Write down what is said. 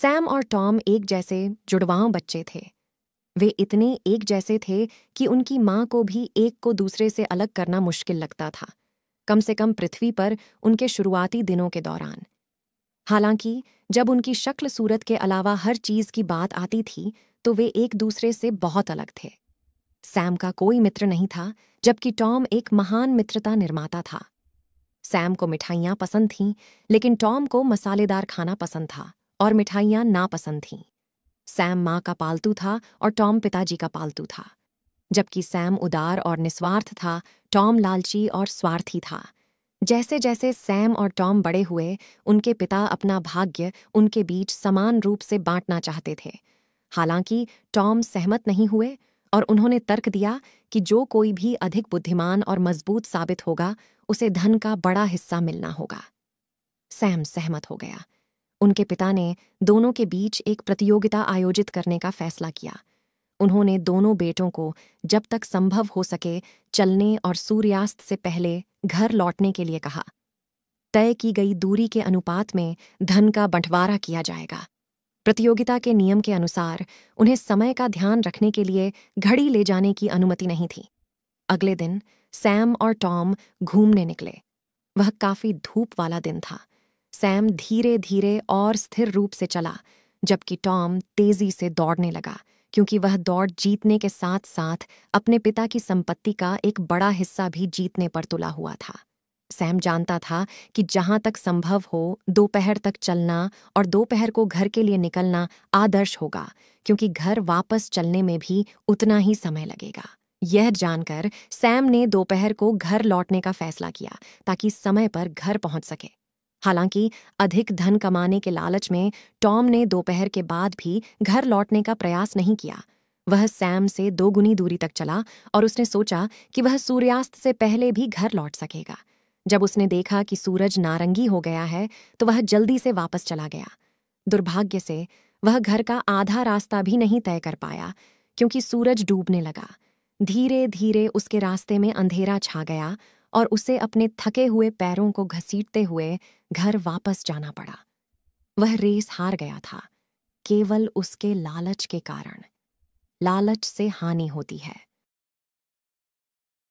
Sam और Tom एक जैसे जुड़वां बच्चे थे वे इतने एक जैसे थे कि उनकी माँ को भी एक को दूसरे से अलग करना मुश्किल लगता था कम से कम पृथ्वी पर उनके शुरुआती दिनों के दौरान हालांकि जब उनकी शक्ल सूरत के अलावा हर चीज़ की बात आती थी तो वे एक दूसरे से बहुत अलग थे सैम का कोई मित्र नहीं था जबकि टॉम एक महान मित्रता निर्माता था सैम को मिठाइयाँ पसंद थीं लेकिन टॉम को मसालेदार खाना पसंद था और मिठाइयाँ नापसंद थीं सैम माँ का पालतू था और टॉम पिताजी का पालतू था जबकि सैम उदार और निस्वार्थ था टॉम लालची और स्वार्थी था जैसे जैसे सैम और टॉम बड़े हुए उनके पिता अपना भाग्य उनके बीच समान रूप से बांटना चाहते थे हालांकि टॉम सहमत नहीं हुए और उन्होंने तर्क दिया कि जो कोई भी अधिक बुद्धिमान और मजबूत साबित होगा उसे धन का बड़ा हिस्सा मिलना होगा सैम सहमत हो गया उनके पिता ने दोनों के बीच एक प्रतियोगिता आयोजित करने का फैसला किया उन्होंने दोनों बेटों को जब तक संभव हो सके चलने और सूर्यास्त से पहले घर लौटने के लिए कहा तय की गई दूरी के अनुपात में धन का बंटवारा किया जाएगा प्रतियोगिता के नियम के अनुसार उन्हें समय का ध्यान रखने के लिए घड़ी ले जाने की अनुमति नहीं थी अगले दिन सैम और टॉम घूमने निकले वह काफी धूप वाला दिन था सैम धीरे धीरे और स्थिर रूप से चला जबकि टॉम तेजी से दौड़ने लगा क्योंकि वह दौड़ जीतने के साथ साथ अपने पिता की संपत्ति का एक बड़ा हिस्सा भी जीतने पर तुला हुआ था सैम जानता था कि जहां तक संभव हो दोपहर तक चलना और दोपहर को घर के लिए निकलना आदर्श होगा क्योंकि घर वापस चलने में भी उतना ही समय लगेगा यह जानकर सैम ने दोपहर को घर लौटने का फैसला किया ताकि समय पर घर पहुंच सके हालांकि अधिक धन कमाने के लालच में टॉम ने दोपहर के बाद भी घर लौटने का प्रयास नहीं किया वह सैम से दोगुनी दूरी तक चला और उसने सोचा कि वह सूर्यास्त से पहले भी घर लौट सकेगा जब उसने देखा कि सूरज नारंगी हो गया है तो वह जल्दी से वापस चला गया दुर्भाग्य से वह घर का आधा रास्ता भी नहीं तय कर पाया क्योंकि सूरज डूबने लगा धीरे धीरे उसके रास्ते में अंधेरा छा गया और उसे अपने थके हुए पैरों को घसीटते हुए घर वापस जाना पड़ा वह रेस हार गया था केवल उसके लालच के कारण लालच से हानि होती है